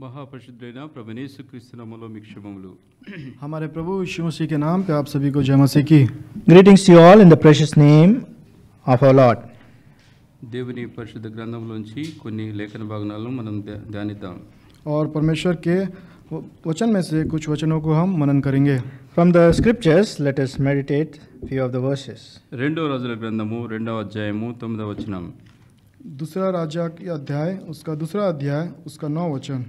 हमारे प्रभु के नाम पे आप सभी को जय मसीह की greetings to all in the precious name of our Lord దేవుని పరిశుద్ధ గ్రంథంలోంచి కొన్ని లేఖన భాగనాలను మనం ధ్యానిద్దాం और परमेश्वर के वचन में से कुछ वचनों को हम मनन करेंगे from the scriptures us us meditate few of the verses రెండో రాజుల గ్రంథము రెండవ అధ్యాయము 9వ వచనం दूसरा राजा की अध्याय उसका दूसरा अध्याय उसका नौ वचन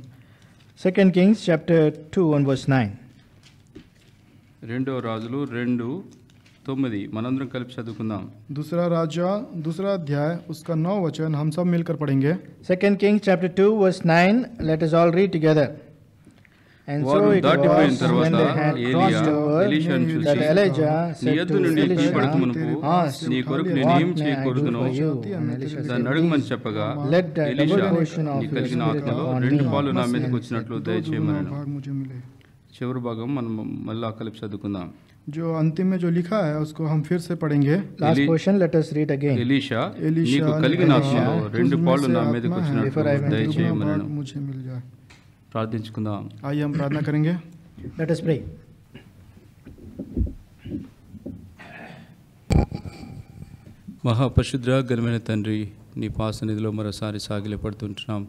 2 Kings chapter 2 and verse 9. రెండో రాజులు రెండు తొమ్మిది మనందరం కలిపి చదువుకుందాం दूसरा राजा दूसरा अध्याय उसका नौ वचन हम सब मिलकर पढ़ेंगे 2 Kings chapter 2 verse 9. Let us all read together. And so it was when they had crossed over that Elijah said to Elisha, Ask, what may I do for you? And Elisha said, Please, let the double portion of your spirit upon me, let the double portion of your must and చివరి భాగం మనం మళ్ళా కలిపి చదువుకుందాం जो अंतिम में जो लिखा है उसको हम फिर से पढ़ेंगे last question let us read again Elisha Elisha Elisha Elisha నీకు కలిగిన ఆత్మలో రెండు పాలు నా మీదకి వచ్చినట్లు దయచేయమనను मुझे मिल जाए ప్రార్థించుకుందాం आइए हम प्रार्थना తండ్రి నీ నిధిలో మరోసారి సాగిలపడుతుంటున్నాం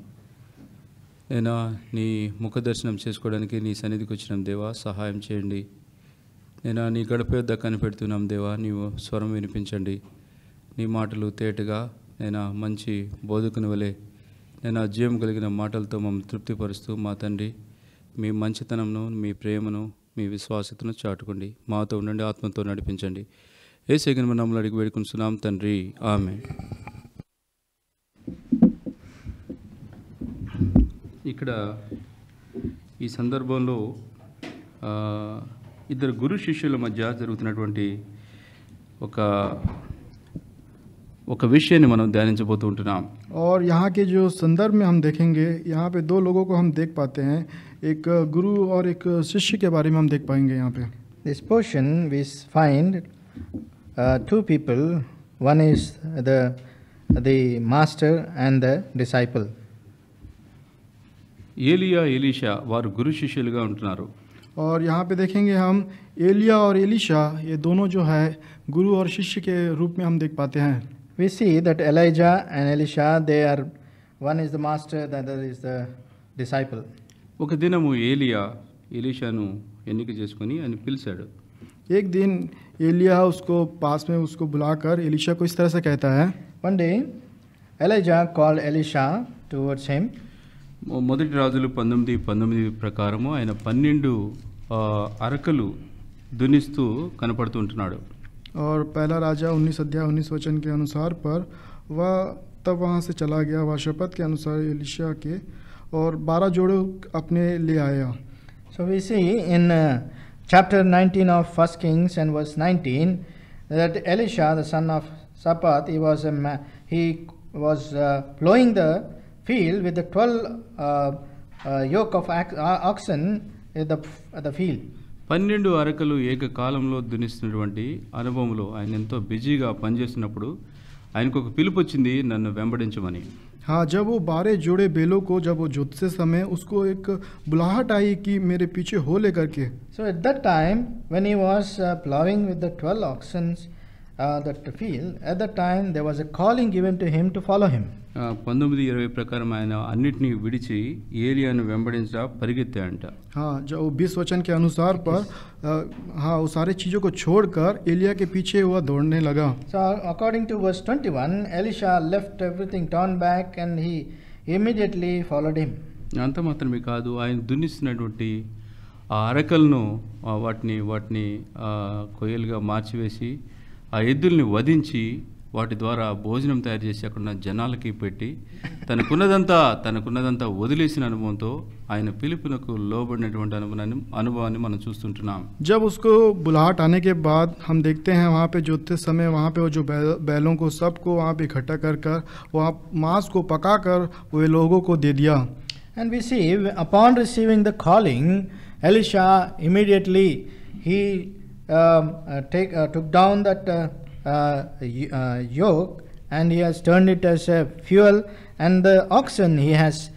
నేనా నీ ముఖ దర్శనం చేసుకోవడానికి నీ సన్నిధికి వచ్చిన దేవా సహాయం చేయండి నేను నీ గడప యొద్ద కనిపెడుతున్నాం దేవా నీవు స్వరం వినిపించండి నీ మాటలు తేటగా నేను మంచి బోధకుని వలె నేను ఆ జీవం కలిగిన మాటలతో మమ్మల్ని తృప్తిపరుస్తూ మా తండ్రి మీ మంచితనంను మీ ప్రేమను మీ విశ్వాసతను చాటుకోండి మాతో ఉండండి ఆత్మతో నడిపించండి ఏ సెకండ్ మనం అడిగి వేడుకుంటున్నాం తండ్రి ఆమె ఇక్కడ ఈ సందర్భంలో ఇద్దరు గురు శిష్యుల మధ్య జరుగుతున్నటువంటి ఒక ఒక విషయాన్ని మనం ధ్యానించబోతూ उठना और यहाँ के जो संदर्भ में हम देखेंगे यहाँ पे दो लोगों को हम देख पाते हैं एक गुरु और एक शिष्य के बारे में हम देख पाएंगे यहाँ पे this portion we find two people one is the the master and the disciple Elijah Elisha वार गुरु शिष्य ఉంటున్నారు और यहाँ पे देखेंगे हम एलिया और एलिशा ये दोनों जो है गुरु और शिष्य के रूप में हम देख पाते हैं we see that Elijah and Elisha, they are, one is the master, the other is the disciple. ఒక దినము ఏలియా ఎలీషాను ఎన్నిక చేసుకుని ఆయన పిలిచాడు एक दिन एलिया उसको पास में उसको बुलाकर एलिशा को इस तरह से कहता है one day Elijah call Elisha towards him మొదటి రాజులు పంతొమ్మిది పంతొమ్మిది ప్రకారము ఆయన పన్నెండు అరకలు దునిస్తూ కనపడుతుంటున్నాడు और पहला राजा उन्नीस अध्याय उन्नीस वचन के अनुसार पर वह तब वहाँ से चला गया वह शपथ के अनुसार एलिशा के और बारह जोड़े अपने ले आया so we see in chapter nineteen of first Kings and verse nineteen that Elisha the son of Shaphat he was he was ploughing the field with the twelve yoke of oxen the field పన్నెండు అరకలు ఏకకాలంలో దున్నిస్తున్నటువంటి అనుభవంలో ఆయన ఎంతో బిజీగా పనిచేస్తున్నప్పుడు ఆయనకు ఒక పిలుపు వచ్చింది నన్ను వెంబడించమని हाँ जब वो बारह जोड़े बेलों को जब वो जोतते समय उसको एक बुलाहट आई कि मेरे पीछे हो ले करके so at that time when he was ploughing with the 12 oxen that field at the time they was a calling given to him to follow him పంతొమ్మిది ఇరవై ప్రకారం ఆయన అన్నిటినీ విడిచి ఏలియాను వెంబడించా పరిగెత్తాయంట जो बीस वचन के अनुसार पर हाँ वो सारे चीज़ों को छोड़कर एलिया के पीछे हुआ दौड़ने लगा according to verse 21 Elisha left everything turn back and he immediately followed him అంత మాత్రమే కాదు ఆయన దున్నిస్తున్నటువంటి ఆ అరకలను వాటిని వాటిని కొయ్యలుగా మార్చివేసి ఆ ఇద్దల్ని వదించి వాటి ద్వారా భోజనం తయారు చేసి అక్కడ నా జనాలకి పెట్టి తన కున్నదంతా తనకున్నదంతా వదిలేసిన అనుభవం తో ఆయన ఫిలిపునకు లోబడినటువంటి అనుభవాన్ని మనం చూస్తుంటున్నాం జాబూస్కో బులహాట్ ఆనే కే బాద్ హం దేక్తే హే వహా పే జోత్త సమయ వహా పే ఓ జో బేలో కో సబ్ కో వహా పే ఖట్టా కర్కర్ వహా మాస్ కో పకాకర్ ఓయే లోగో కో దే దియా and we see upon receiving the calling Elisha immediately he um, uh, take, uh, took down that uh, yoke and he has turned it as a fuel and the oxen he has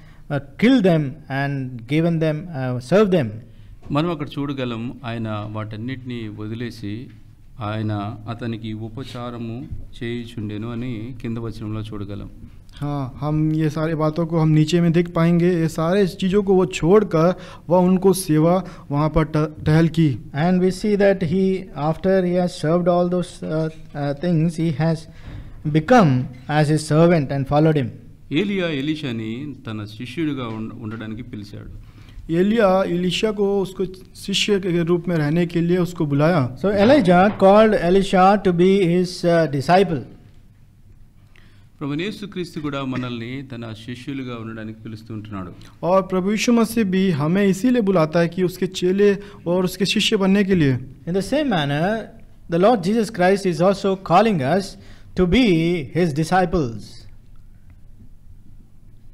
killed them and given them, served them. మనం అక్కడ చూడగలం ఆయన వాటన్నిటినీ వదిలేసి ఆయన అతనికి ఉపచారము చేయుచుండెను అని కింద వచనంలో చూడగలం हाँ हम ये सारे बातों को हम नीचे में देख पाएंगे ये सारे चीज़ों को वो छोड़ कर वह उनको सेवा वहाँ पर टहल की and we see that he after he has served all those things he has become as a servant and followed him Elijah ఎలిషాని తన శిష్యుడిగా ఉండడానికి పిలిచాడు एलिया एलिशा को उसको शिष्य के रूप में रहने के लिए उसको बुलाया so Elijah called Elisha to be his disciple प्रभु येसु क्रीस्त मनल तन शिष्य पीलूना और प्रभु विश्व मसीह भी हमें इसीलिए बुलाता है कि उसके चेले और उसके शिष्य बनने के लिए in the same manner the lord Jesus Christ is also calling us to be his disciples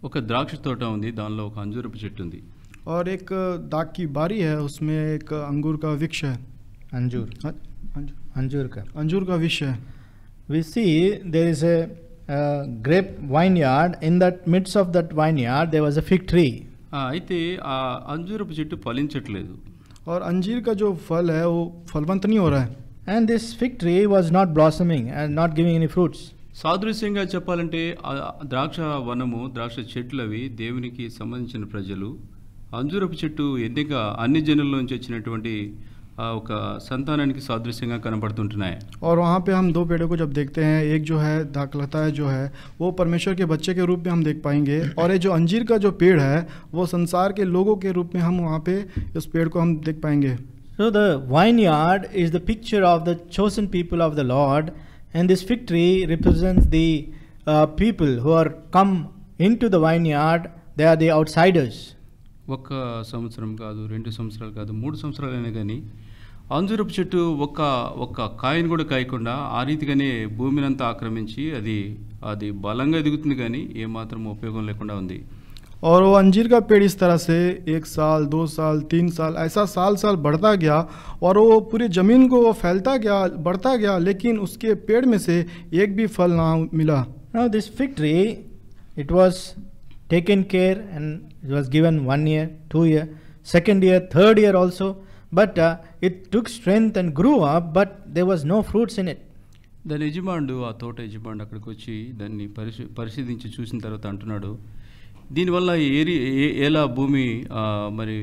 ఒక ద్రాక్ష తోట ఉంది దానిలో ఒక అంజూరపు చెట్టు ఉంది grape vineyard in that midst of that vineyard there was a fig tree అయితే ఆ అంజూరపు చెట్టు ఫలించట్లేదు ఆర్ అంజీర్ కా జో ఫల్ హై वो ఫల్వంత్ నీ हो रहा and this fig tree was not blossoming and not giving any fruits సాదృశ్యంగా చెప్పాలంటే ద్రాక్ష వనము ద్రాక్ష చెట్లు అవి దేవునికి సంబంధించిన ప్రజలు అంజూరపు చెట్టు ఎందుక అన్ని జనుల నుంచి వచ్చినటువంటి संता की सादृश्य कनपड़ना है और वहाँ पे हम दो पेड़ों को जब देखते हैं एक जो है दाखलता है जो है वो परमेश्वर के बच्चे के रूप में हम देख पाएंगे और ये जो अंजीर का जो पेड़ है वो संसार के लोगों के रूप में हम वहाँ पे उस पेड़ को हम देख पाएंगे so the vineyard is the picture of the chosen people of the lord and this fig tree represent the who are come in to the vineyard they are the outsiders ఒక సంవత్సరం కాదు రెండు अंजुरप चटून कायक आ रीति भूमि ने आक्रमित अभी अभी बल्ला दिखाई यहमात्र उपयोग लेकिन उ और वो अंजीर का पेड़ इस तरह से एक साल दो साल तीन साल ऐसा साल साल बढ़ता गया और वो पूरी ज़मीन को वो फैलता गया बढ़ता गया लेकिन उसके पेड़ में से एक भी फल ना मिला now this fig tree it was taken care and it was given one year two year second year third year also But uh, it took strength and grew up, but there was no fruits in it. దాని యజమానుడు ఆ తోట యజమానుడు అక్కడికి వచ్చి దాన్ని పరిశీ పరిశీలించి చూసిన తర్వాత అంటున్నాడు దీనివల్ల ఏరి ఎలా భూమి మరి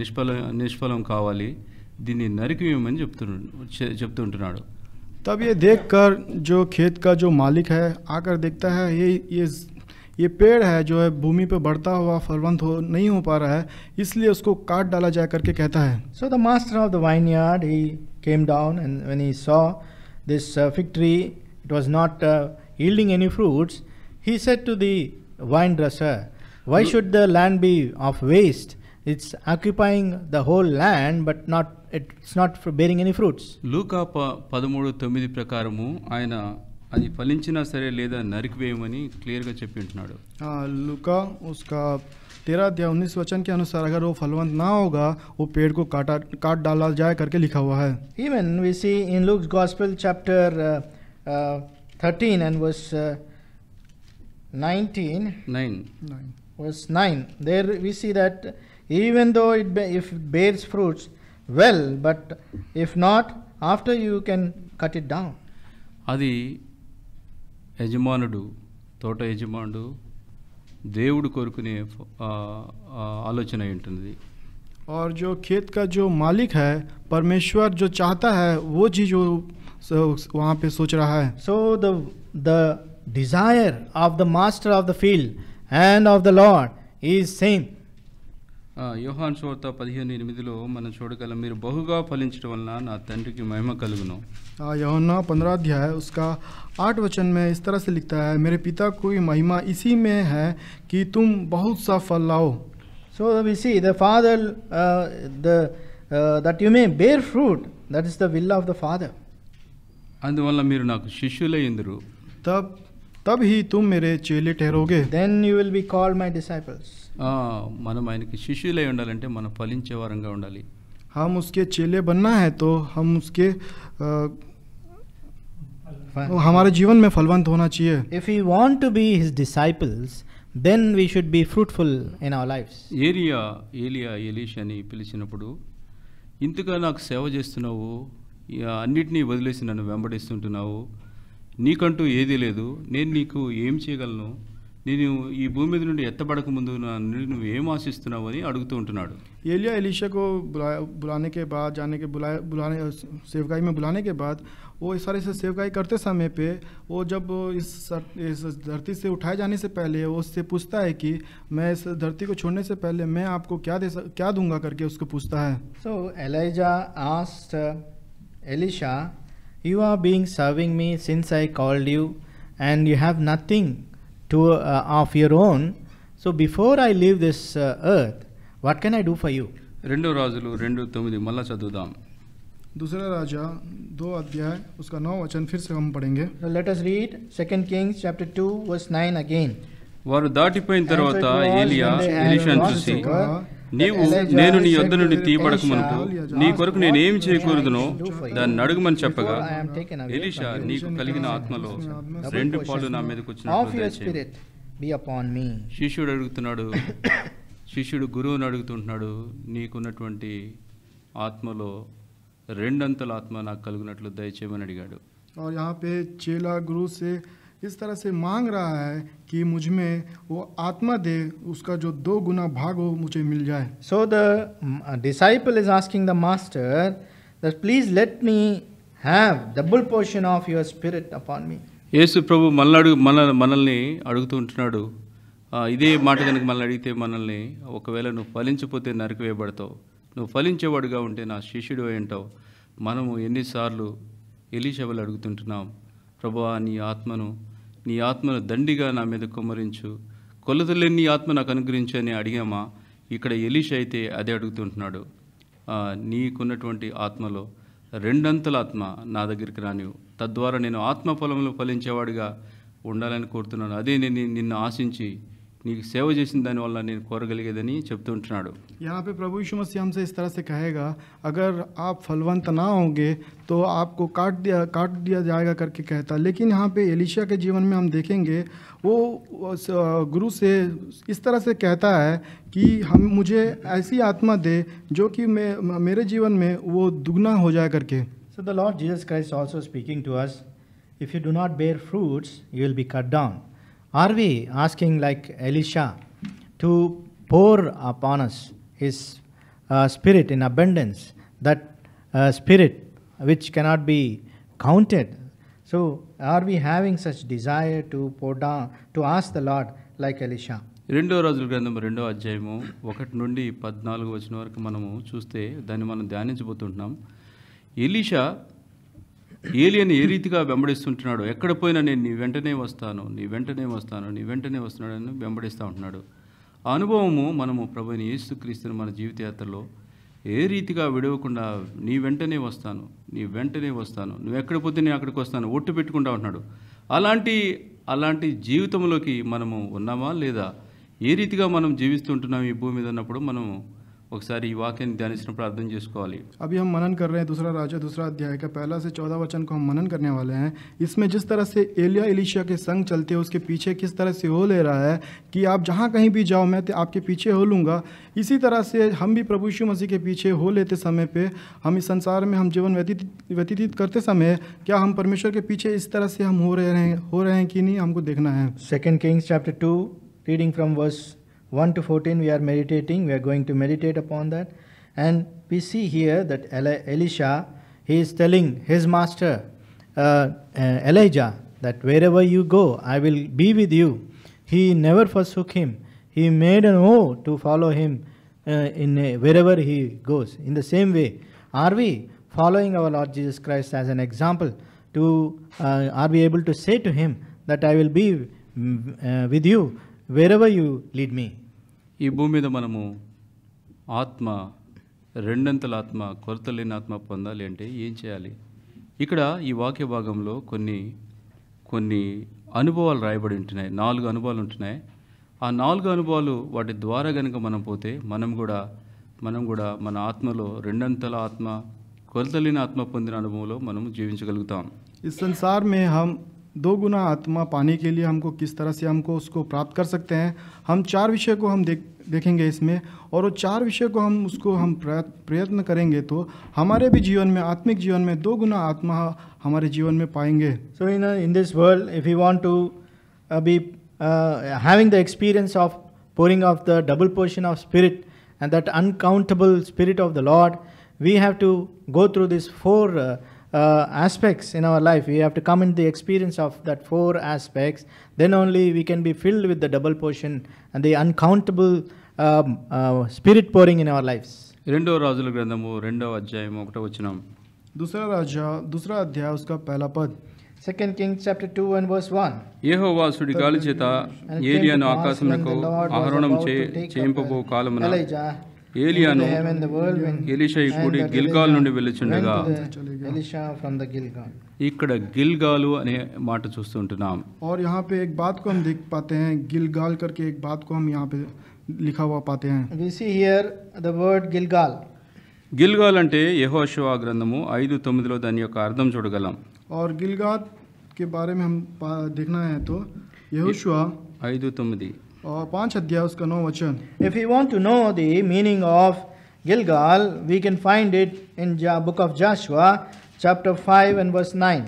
నిష్ఫలం నిష్ఫలం కావాలి దీన్ని నరికివేయమని చెప్తున్నాడు చెప్తుంటున్నాడు तब ये देखकर जो खेत का जो मालिक है आकर देखता है ये ये ये पेड़ है जो है भूमि पे बढ़ता हुआ फलवंत हो नहीं हो पा रहा है इसलिए उसको काट डाला जा करके कहता है so the master of the vineyard he came down and when he saw this fig it was not yielding any fruits he said to the vinedresser why should the land be of waste it's occupying the whole land but not it's not bearing any fruits लूका पदमूड़ तुम प्रकार आये अभी फल sir లేదా నరికివేయమని క్లియర్గా చెప్పి ఉంటున్నాడు లుకా ఉస్కా तेरह अध्याय उन्नीस वचन के अनुसार अगर वो फलवंत ना होगा वो पेड़ को काटा काट डाला जाए करके लिखा हुआ है even we see in Luke's gospel chapter thirteen and verse nineteen nine verse nine there we see that even though it if bears fruits well but if not after you can cut it down अभी यजमा तोट यजमा देवड़ को आलोचना और जो खेत का जो मालिक है परमेश्वर जो चाहता है वो चीज वो वहाँ पे सोच रहा है so the the desire of the master of the field and of the lord is same योहान శోత పదిహేను ఎనిమిదిలో మనం చూడగలం మీరు బహుగా ఫలించడం వలన నా తండ్రికి మహిమ కలుగును उसका आठ वचन में इस तरह से लिखता है मेरे पिता को महिमा इसी में है कि तुम बहुत सा फल लाओ so see the father the that you may bear fruit that is the will of the father అందువల్ల మీరు నాకు तब तब ही तुम मेरे चेले ठहरोगे then you will be called my disciples మనం ఆయనకి శిష్యులై ఉండాలంటే మనం ఫలించే వారంగా ఉండాలి హమ్ ఉస్కే చేలే బన్నా హై తో హమ్ ఉస్కే हमारे जीवन में फलवंत होना चाहिए if you want to be his disciples then we should be fruitful in our life ఏరియా ఏలియా ఎలీష్ అని పిలిచినప్పుడు ఇంతగా నాకు సేవ చేస్తున్నావు అన్నిటినీ వదిలేసి నన్ను వెంబడిస్తుంటున్నావు నీకంటూ ఏదీ లేదు నేను నీకు ఏం చేయగలను एलिया एलिशा को बुला बुलाने के बाद जाने के बुलाने सेवकाई में बुलाने के बाद वो इस सारे से सेवकाई करते समय पे वो जब इस इस धरती से उठाए जाने से पहले वो उससे पूछता है कि मैं इस धरती को छोड़ने से पहले मैं आपको क्या दे क्या दूंगा करके उसको पूछता है so Elijah asked Elisha you are being serving me since I called you and you have nothing Uh, of your own so before i leave this uh, earth what can i do for you రెండో రాజులు రెండు తొమ్మిది మళ్ళా చదువుదాం దూసరా రాజా దో అధ్యాయ ఉస్కా నో వచన ఫిర్ సే హమ్ పడేంగే let us read second kings chapter 2 verse 9 again వారు దాటిపోయిన తర్వాత ఏలియా ఎలీషాను చూసి నీవు నేను నీ యొద్ద నుండి తీయబడక మునుపు నీ కొరకు నేనేమి చేయకూడదునో దాన్ని అడుగుమని చెప్పగా ఎలిషా నీకు కలిగిన ఆత్మలో రెండు పాలు నా మీదకి వచ్చిన శిష్యుడు అడుగుతున్నాడు శిష్యుడు గురువుని అడుగుతుంటున్నాడు నీకున్నటువంటి ఆత్మలో రెండంతల ఆత్మ నాకు కలిగినట్లు దయచేయమని అడిగాడు యాపే చేలా पे इस तरह से मांग रहा है कि मुझ में वो आत्मा दे उसका जो दो गुना भाग हो मुझे मिल जाए so the disciple is asking the master that please let me have double portion of your spirit upon me యేసు ప్రభు మనల్ని అడుగు మన మనల్ని అడుగుతూ ఉంటున్నాడు ఇదే మాట కనుక మనల్ని అడిగితే మనల్ని ఒకవేళ నువ్వు ఫలించిపోతే నరికివేయబడతావు నువ్వు ఫలించేవాడుగా ఉంటే నా శిష్యుడు అయి ఉంటావు మనము ఎన్నిసార్లు ఎలీషవలు అడుగుతుంటున్నాం ప్రభా నీ ఆత్మను నీ ఆత్మను దండిగా నా మీద కుమ్మరించు కొలతలేని ఆత్మ నాకు అని అడిగామా ఇక్కడ ఎలీష్ అయితే అదే అడుగుతుంటున్నాడు నీకున్నటువంటి ఆత్మలో రెండంతల ఆత్మ నా దగ్గరికి రానివు తద్వారా నేను ఆత్మ ఫలంలో ఫలించేవాడిగా ఉండాలని కోరుతున్నాను అదే నేను నిన్ను ఆశించి नीक सेव చేసిన దానివల్ల నేను కోరగలిగేదని చెప్తూ यहाँ पे प्रभु यीशु मसीह हमसे इस तरह से कहेगा अगर आप फलवंत ना होंगे तो आपको काट दिया काट दिया जाएगा करके कहता लेकिन यहाँ पे एलिशा के जीवन में हम देखेंगे वो गुरु से इस तरह से कहता है कि हम मुझे ऐसी आत्मा दे जो कि मैं मेरे जीवन में वो दुगना हो जाए करके so the lord Jesus Christ also speaking to us if you do not bear fruits you will be cut down Are we asking like Elisha to pour upon us his uh, spirit in abundance, that uh, spirit which cannot be counted? So are we having such desire to pour down, to ask the Lord like Elisha? రెండో రోజుల గ్రంథం రెండో అధ్యాయము ఒకటి నుండి పద్నాలుగు వచ్చిన వరకు మనము చూస్తే దాన్ని మనం ధ్యానించబోతుంటున్నాం ఎలీషా ఏలియన్ ఏ రీతిగా వెంబడిస్తుంటున్నాడు ఎక్కడ పోయినా నేను నీ వెంటనే వస్తాను నీ వెంటనే వస్తాను నీ వెంటనే వస్తున్నాడు అని వెంబడిస్తూ ఉంటున్నాడు ఆ అనుభవము మనము ప్రభుని యేసుక్రీస్తుని మన జీవితయాత్రలో ఏ రీతిగా విడవకుండా నీ వెంటనే వస్తాను నీ వెంటనే వస్తాను నువ్వు ఎక్కడ పోతే నేను అక్కడికి వస్తాను ఒట్టు పెట్టుకుంటా ఉంటున్నాడు అలాంటి అలాంటి జీవితంలోకి మనము ఉన్నామా లేదా ఏ రీతిగా మనం జీవిస్తుంటున్నాం ఈ భూమి మీద ఉన్నప్పుడు మనము ఒకసారి ఈ వాక్యాన్ని ధ్యానించిన ప్రార్థన अभी हम मनन कर रहे हैं दूसरा राजा दूसरा अध्याय का पहला से चौदह वचन को हम मनन करने वाले हैं इसमें जिस तरह से एलिया एलिशिया के संग चलते हो उसके पीछे किस तरह से हो ले रहा है कि आप जहाँ कहीं भी जाओ मैं आपके पीछे हो लूँगा इसी तरह से हम भी प्रभु यीशु मसीह के पीछे हो लेते समय पे हम इस संसार में हम जीवन व्यतीत व्यतीत करते समय क्या हम परमेश्वर के पीछे इस तरह से हम हो रहे हैं हो रहे हैं कि नहीं हमको देखना है second Kings chapter two reading from verse 1 to 14 we are meditating we are going to meditate upon that and we see here that elisha he is telling his master uh, uh, elijah that wherever you go i will be with you he never forsook him he made an oath to follow him uh, in uh, wherever he goes in the same way are we following our lord jesus christ as an example to uh, are we able to say to him that i will be mm, uh, with you wherever you lead me ఈ భూమి మీద మనము ఆత్మ రెండంతల ఆత్మ కొరత లేని ఆత్మ పొందాలి అంటే ఏం చేయాలి ఇక్కడ ఈ వాక్య భాగంలో కొన్ని కొన్ని అనుభవాలు రాయబడి ఉంటున్నాయి నాలుగు అనుభవాలు ఉంటున్నాయి ఆ నాలుగు అనుభవాలు వాటి ద్వారా కనుక మనం పోతే మనం కూడా మనం కూడా మన ఆత్మలో రెండంతల ఆత్మ కొరత లేని ఆత్మ పొందిన అనుభవంలో మనం జీవించగలుగుతాం ఈ సంసార్ మే హమ్ दो गुना आत्मा पाने के लिए हमको किस तरह से हमको उसको प्राप्त कर सकते हैं हम चार विषय को हम देख देखेंगे इसमें और वो चार विषय को हम उसको हम प्रयत्न करेंगे तो हमारे भी जीवन में आत्मिक जीवन में दो गुना आत्मा हमारे जीवन में पाएंगे so in in this world if you want to be having the experience of pouring of the double portion of spirit and that uncountable spirit of the lord we have to go through this four uh, aspects in our life. We have to come in the experience of that four aspects. Then only we can be filled with the double portion and the uncountable um, uh, spirit pouring in our lives. రెండో రాజుల గ్రంథము రెండవ అధ్యాయం ఒకటో వచనం दूसरा राजा दूसरा अध्याय उसका पहला पद second king chapter two and verse one యెహోవా సుడి గాలి చేత ఏలియాను ఆకాశమునకు ఆహరణం చే చేయింపబో కాలమున ఏలియాను ఎలిషా కూడి గిల్గాల్ నుండి వెళ్ళుచుండగా ఇక్కడ గిల్గాలు అనే మాట చూస్తుంటున్నాం और यहाँ पे एक बात को हम देख पाते हैं गिलगाल करके एक बात को हम यहाँ पे लिखा हुआ पाते हैं we see here the word గిల్గాల్ గిల్గాల్ అంటే యెహోషువ గ్రంథము 5 9 లో దాని యొక్క అర్థం చూడగలం और గిల్గాల్ के बारे में हम देखना है तो यहोशुआ 5 9 और पांच अध्याय उसका नौ वचन if you want to know the meaning of Gilgal we can find it in book of Joshua chapter five and verse nine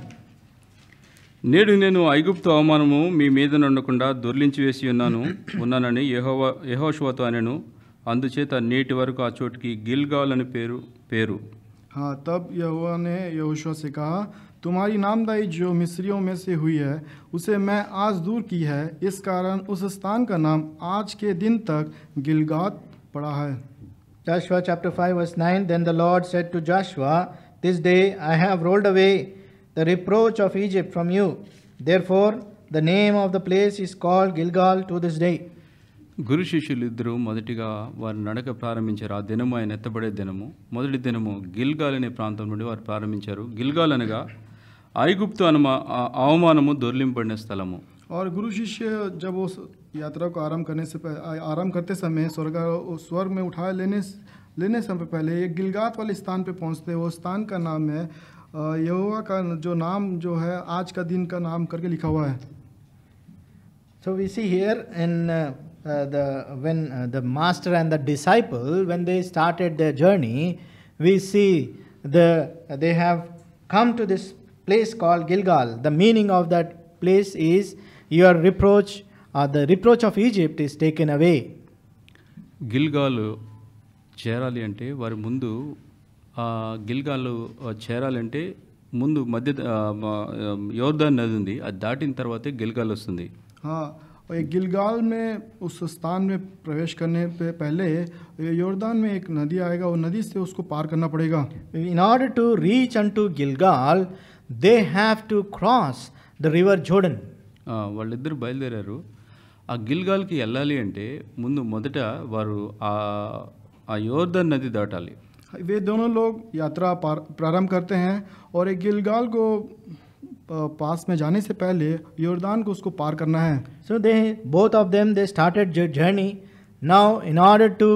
నేడు నేను ఐగుప్తు అవమానము మీ మీద నుండకుండా దొర్లించి వేసి ఉన్నాను ఉన్నానని యహోవా యహోశువతో అనెను అందుచేత నేటి వరకు ఆ చోటుకి గిల్గాల్ అని పేరు పేరు हाँ तब यहोवा ने तुम्हारी नामदाई जो मिस्रियों में से हुई है उसे मैं आज दूर की है इस कारण उस स्थान का नाम आज के दिन तक गिलगात पड़ा है Joshua chapter 5 verse 9 Then the Lord said to Joshua, This day I have rolled away the reproach of Egypt from you. Therefore, the name of the place is called Gilgal to this day. గురు శిష్యులిద్దరూ మొదటిగా వారు నడక ప్రారంభించారు ఆ దినము ఆయన ఎత్తబడే దినము మొదటి దినము గిల్గాల్ అనే ప్రాంతం నుండి వారు ప్రారంభించారు గిల్గాల్ అనగా ఐగుప్తు अवमान दुर्लिंपड़ने स्थल और गुरु शिष्य जब उस यात्रा को आराम करने से आराम करते समय स्वर्ग स्वर्ग में उठाए लेने लेने समय पहले ये गिलगात वाले स्थान पे पहुंचते वो स्थान का नाम है यहोवा का जो नाम जो है आज का दिन का नाम करके लिखा हुआ है so we see here in the when the master and the disciple when they started the journey we see the they have come to this place called Gilgal. The meaning of that place is your reproach or the reproach of Egypt is taken away. Gilgal చేరాలి అంటే వారి ముందు గిల్గాలు చేరాలంటే ముందు మధ్య యోర్దాన్ నది ఉంది అది దాటిన తర్వాత గిల్గాల్ వస్తుంది గిల్గాల్ మే गिलगाल ప్రవేశ उस నది में प्रवेश करने पे पहले योर्दान में एक नदी आएगा और नदी they have to cross the river Jordan वालिदर बैलदेर आ గిల్గాల్కి వెళ్ళాలి అంటే ముందు మొదట వారు ఆ యోర్ధన్ నది वे दोनों लोग यात्रा प्रारंभ करते हैं और एक गिलगाल को पास में जाने से पहले योरदान को उसको पार करना है so they both of them they started journey now in order to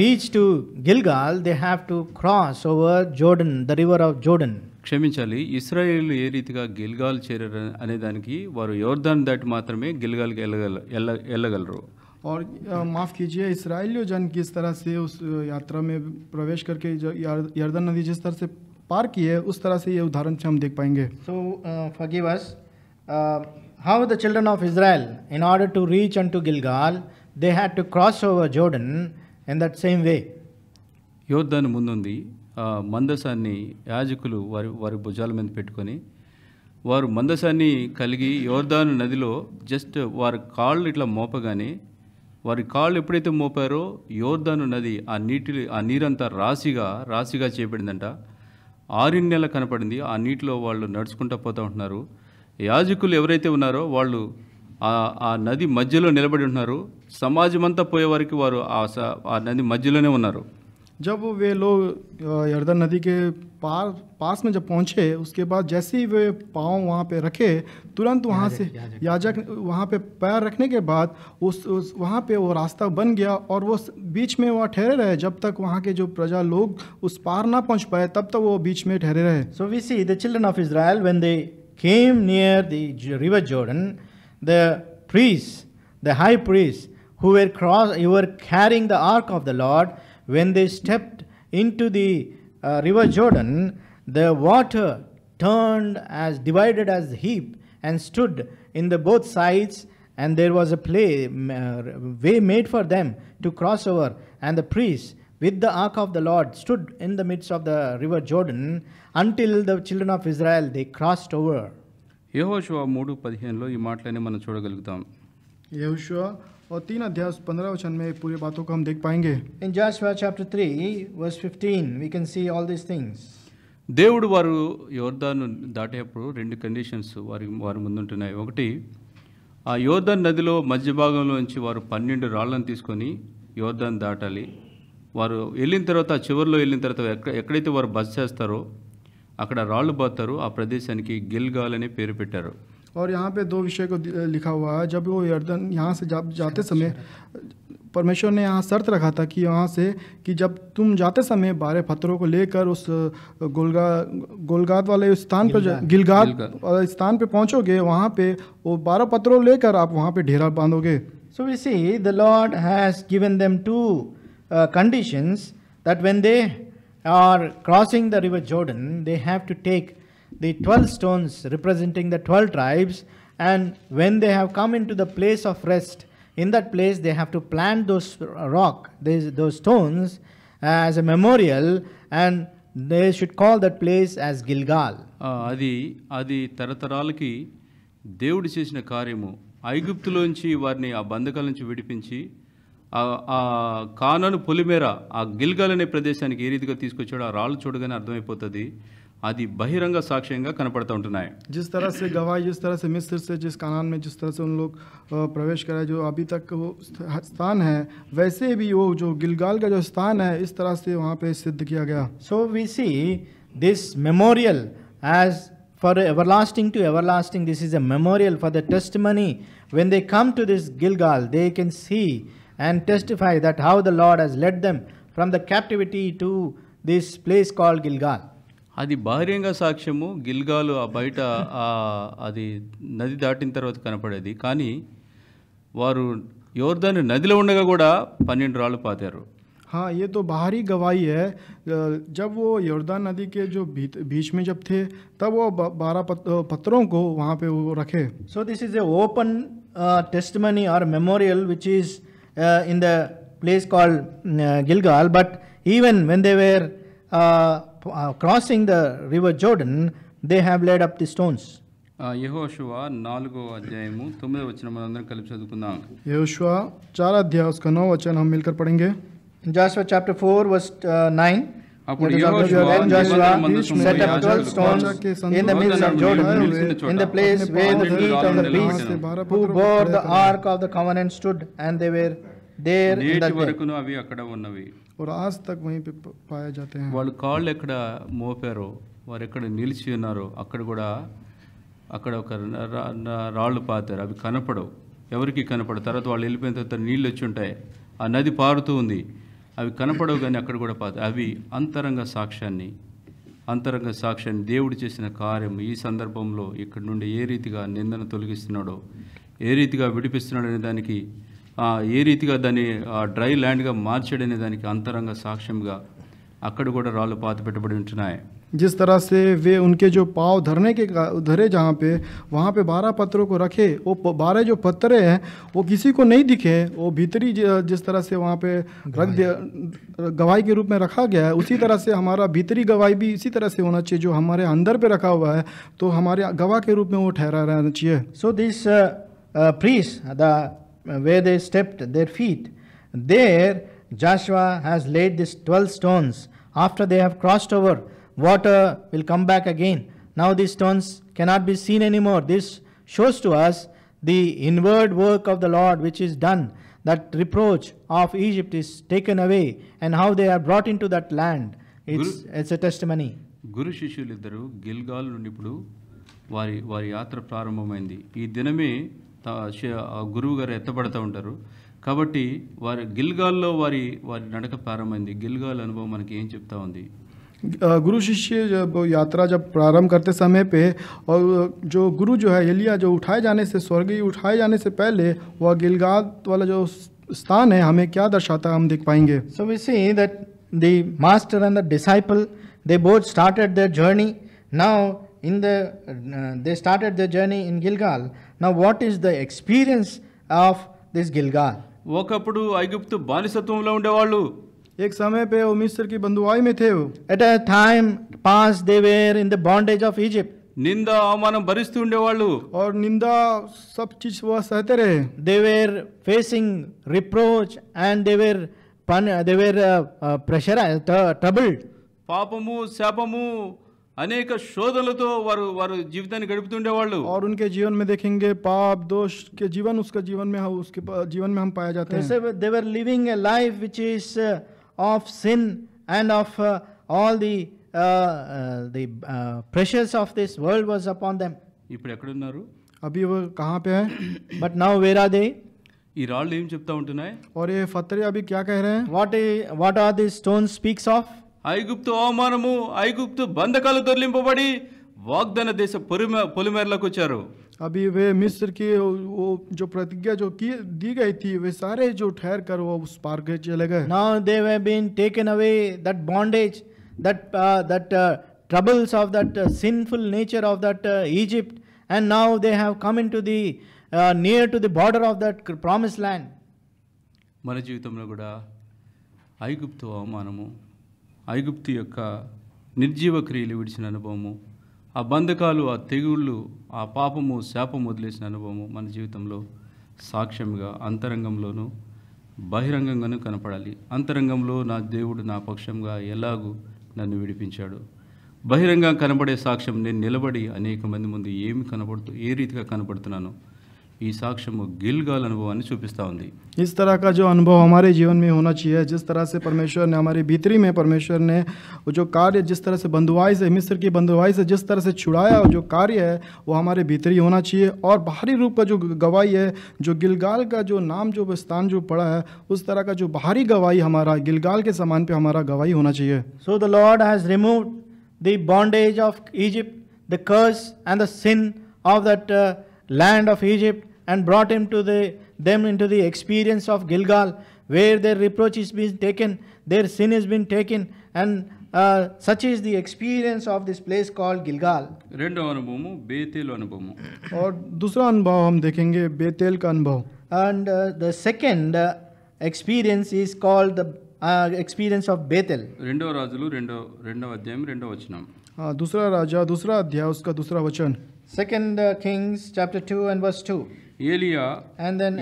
reach to Gilgal they have to cross over Jordan the river of Jordan क्षमता ఇస్రాయేల్ ఏ రీతిగా గిల్గాల్ చేరారు అనేదానికి వారు యోర్ధాన్ దాటి మాత్రమే గిల్గాల్కి వెళ్ళగల और माफ़ कीजिए इसराइलियों जन किस तरह से उस यात्रा में प्रवेश करके यर्दन नदी जिस तरह से पार की है उस तरह से ये उदाहरण से हम देख पाएंगे so forgive how the children of Israel in order to reach and to Gilgal they had to cross over Jordan in that same way యోర్ధాన్ ముందుంది మందసాన్ని యాజకులు వారి వారి భుజాల మీద పెట్టుకొని వారు మందసాన్ని కలిగి యోర్దాను నదిలో జస్ట్ వారి కాళ్ళు ఇట్లా మోపగానే వారి కాళ్ళు ఎప్పుడైతే మోపారో యోర్దాను నది ఆ నీటి ఆ నీరంతా రాశిగా రాశిగా చేపడిందంట నెల కనపడింది ఆ నీటిలో వాళ్ళు నడుచుకుంటూ పోతూ ఉంటున్నారు యాజకులు ఎవరైతే ఉన్నారో వాళ్ళు ఆ నది మధ్యలో నిలబడి ఉన్నారు సమాజమంతా పోయే వారు ఆ నది మధ్యలోనే ఉన్నారు जब वे लोग यर्दन नदी के पार पास में जब पहुंचे उसके बाद जैसे ही वे पाँव वहाँ पे रखे तुरंत वहाँ से याजक वहाँ पे पैर रखने के बाद उस, उस वहाँ पे वो रास्ता बन गया और वो बीच में वहाँ ठहरे रहे जब तक वहाँ के जो प्रजा लोग उस पार ना पहुँच पाए तब तक वो बीच में ठहरे रहे so we see the children of Israel when they came near the river Jordan the priest the high priest who were cross you were carrying the ark of the lord when they stepped into the uh, river Jordan, the water turned as divided as a heap and stood in the both sides and there was a play, uh, way made for them to cross over and the priests with the ark of the Lord stood in the midst of the river Jordan until the children of Israel they crossed over. యహోశువ మూడు పదిహేనులో ఈ మాటలని మనం చూడగలుగుతాం యహోశువ और तीन अध्याय पंद्रह वचन में पूरी बातों को हम देख पाएंगे इन जैसा chapter three verse fifteen we can see all these things దేవుడు వారు యోర్దాను దాటేటప్పుడు రెండు కండిషన్స్ వారి వారి ముందుంటున్నాయి ఒకటి ఆ యోర్దాన్ నదిలో మధ్య భాగంలోంచి వారు పన్నెండు రాళ్లను తీసుకొని యోర్దాన్ దాటాలి వారు వెళ్ళిన తర్వాత చివరిలో వెళ్ళిన తర్వాత ఎక్కడ ఎక్కడైతే వారు బస్ చేస్తారో అక్కడ రాళ్ళు బాతారో ఆ ప్రదేశానికి గిల్గాల్ అనే పేరు పెట్టారు और यहाँ पे दो विषय को लिखा हुआ है जब वो यर्दन यहाँ से जब जाते समय परमेश्वर ने यहाँ शर्त रखा था कि वहाँ से कि जब तुम जाते समय बारह पत्थरों को लेकर उस गोलगा गोलगात वाले स्थान पर गिलगात वाले स्थान पर पहुँचोगे वहाँ पे वो बारह पत्थरों लेकर आप वहाँ पे ढेरा बांधोगे so we see the lord has given them two conditions that when they are crossing the river Jordan they have to take the 12 stones representing the 12 tribes and when they have come into the place of rest in that place they have to plant those rock these, those stones uh, as a memorial and they should call that place as Gilgal అది అది తరతరాలకి దేవుడు చేసిన కార్యము ఐగుప్తులోంచి వారిని ఆ బంధకాల నుంచి విడిపించి ఆ కానను పొలిమేర ఆ గిల్గాల్ అనే ప్రదేశానికి ఏ రీతిగా తీసుకొచ్చాడో ఆ రాళ్ళు చూడగానే అర్థమైపోతుంది आदि बहिरंग साक्ष्य कनपड़ता जिस तरह से गवाह जिस तरह से मिस्र से जिस कानान में जिस तरह से उन लोग प्रवेश कराए जो अभी तक वो स्थान है वैसे भी वो जो गिलगाल का जो स्थान है इस तरह से वहाँ पे सिद्ध किया गया so we see this memorial as for everlasting to everlasting this is a memorial for the testimony when they come to this Gilgal they can see and testify that how the lord has let them from the captivity to this place called Gilgal అది బహిరంగ సాక్ష్యము గిల్గాలు ఆ బయట అది నది దాటిన తర్వాత కనపడేది కానీ వారు యోర్దాని నదిలో ఉండగా కూడా పన్నెండు రాళ్ళు పాతారు हाँ ये तो बाहरी गवाही है जब वो योर्दान नदी के जो बीच में जब थे तब वो बारह पत, पत्थरों को वहाँ पे वो रखे so this is a open testimony और memorial which is in the place called Gilgal but even when they were Uh, crossing the river Jordan, they have laid up the stones. యహోషువ uh, నాలుగో అధ్యాయము తొమ్మిదో వచనం మనందరం కలిపి చదువుకుందాం యహోషువ అధ్యాయ उसका नौ वचन हम मिलकर पढ़ेंगे చాప్టర్ 4 వర్స్ uh, 9 అప్పుడు Joshua set up 12 stones in the midst of Jordan in the place where the feet of the beast who bore the ark of the covenant stood and they were అవి అక్కడ ఉన్నవి వాళ్ళు కాళ్ళు ఎక్కడ మోపారో వారు ఎక్కడ నిలిచి ఉన్నారో అక్కడ కూడా అక్కడ ఒక రాళ్ళు పాతారు అవి కనపడవు ఎవరికి కనపడవు తర్వాత వాళ్ళు వెళ్ళిపోయిన తర్వాత నీళ్ళు వచ్చి ఉంటాయి ఆ నది పారుతూ ఉంది అవి కనపడవు కానీ అక్కడ కూడా పాత అవి అంతరంగ సాక్ష్యాన్ని అంతరంగ సాక్ష్యాన్ని దేవుడు చేసిన కార్యం ఈ సందర్భంలో ఇక్కడ నుండి ఏ రీతిగా నిందన తొలగిస్తున్నాడో ఏ రీతిగా విడిపిస్తున్నాడనే దానికి ये रीति का दी ड्रई लैंड దానికి అంతరంగ अंतरंग అక్కడ जिस तरह से वे उनके जो पाव धरने के धरे जहाँ पे वहाँ पे बारह पत्थरों को रखे वो बारह जो पत्थर हैं वो किसी को नहीं दिखे वो भीतरी जिस तरह से वहाँ पे रख दिया गवाही के रूप में रखा गया है उसी तरह से हमारा भीतरी गवाही भी इसी तरह से होना चाहिए जो हमारे अंदर पे रखा हुआ है तो हमारे गवाह के रूप में वो ठहरा रहना चाहिए so this priest the where they stepped their feet. There Joshua has laid these 12 stones. After they have crossed over, water will come back again. Now these stones cannot be seen anymore. This shows to us the inward work of the Lord which is done. That reproach of Egypt is taken away and how they are brought into that land. It's, Guru, it's a testimony. Guru Shishu Gilgal నుండి ఇప్పుడు vari వారి యాత్ర ప్రారంభమైంది ఈ गुरुगार గారు ఎత్తబడతా ఉంటారు కాబట్టి వారి గిల్గాల్లో వారి వారి నడక ప్రారంభమైంది గిల్గాల్ అనుభవం మనకి ఏం गुरु शिष्य जब यात्रा जब प्रारंभ करते समय पे और जो गुरु जो है एलिया जो उठाए जाने से स्वर्गीय उठाए जाने से पहले वह गिलगात वाला जो स्थान है हमें क्या दर्शाता हम देख पाएंगे so we see that the master and the disciple they both started their journey now in the they started their journey in Gilgal నా what is the experience of this Gilgal ఒకప్పుడు ఐగుప్తు బానిసత్వంలో ఉండేవాళ్ళు సమయ పే ఓ mister కి బంధు बंधुआई మే थे at a time past they were in the bondage of Egypt నింద అవమానం భరిస్తూ ఉండేవాళ్ళు ఆర్ నింద సబ్ చీజ్ వా సహతే they were facing reproach and they were పన్ దే వేర్ ప్రెషర్ ట్రబుల్ పాపము శాపము अनेक शोधल तो वार वार जीविता गड़पतुंडे वालू और उनके जीवन में देखेंगे पाप दोष के जीवन उसका जीवन में हम उसके जीवन में हम पाया जाते हैं they were living a life which is of sin and of all the the pressures of this world was upon them ఇప్పుడు ఎక్కడ ఉన్నారు అభి కహా పే హై but now where are they ఈ రాళ్ళు ఏం उठना है और ये फतरे अभी क्या कह रहे हैं what what are this stone speaks of ఐగుప్తు అవమానము ఐగుప్తు బంధకాలు దొరిలింపబడి వాగ్దాన దేశ పొలిమ పొలిమేరలకు వచ్చారు अभी वे मिस्र की वो जो प्रतिज्ञा जो की दी गई थी वे सारे जो ठहर कर वो उस पार के चले गए now they have been taken away that bondage that that troubles of that uh, sinful nature of that uh, Egypt, and now they have come into the uh, near to the border of that promised land. మన జీవితంలో కూడా ఐగుప్తు అవమానము ఐగుప్తి యొక్క నిర్జీవ క్రియలు విడిచిన అనుభవము ఆ బంధకాలు ఆ తెగుళ్ళు ఆ పాపము శాపం వదిలేసిన అనుభవము మన జీవితంలో సాక్ష్యంగా అంతరంగంలోనూ బహిరంగంగానూ కనపడాలి అంతరంగంలో నా దేవుడు నా పక్షంగా ఎలాగూ నన్ను విడిపించాడు బహిరంగం కనబడే సాక్ష్యం నేను నిలబడి అనేక మంది ముందు ఏమి కనబడుతూ ఏ రీతిగా కనబడుతున్నాను साक्ष्यम సాక్ష్యము గిల్గాల్ అనుభవాన్ని इस तरह का जो अनुभव हमारे जीवन में होना चाहिए जिस तरह से परमेश्वर ने हमारे भीतरी में परमेश्वर ने वो जो कार्य जिस तरह से बंधुवाई से मिस्र की बंधुवाई से जिस तरह से छुड़ाया जो कार्य है वो हमारे भीतरी होना चाहिए और बाहरी रूप का जो गवाही है जो गिलगाल का जो नाम जो स्थान जो पड़ा है उस तरह का जो बाहरी गवाही हमारा गिलगाल के सामान पे हमारा गवाही होना चाहिए so the lord has remove the bondage of Egypt the curse and the sin of that land of Egypt and brought him to the, them into the experience of Gilgal, where their reproach is being taken, their sin is being taken, and uh, such is the experience of this place called Gilgal. और दूसरा अनुभव हम देखेंगे बेतेल का अनुभव And uh, the second uh, experience is called the uh, experience of Bethel. दूसरा राजा दूसरा अध्याय उसका दूसरा वचन Second uh, Kings chapter 2 and verse 2. ఏలియా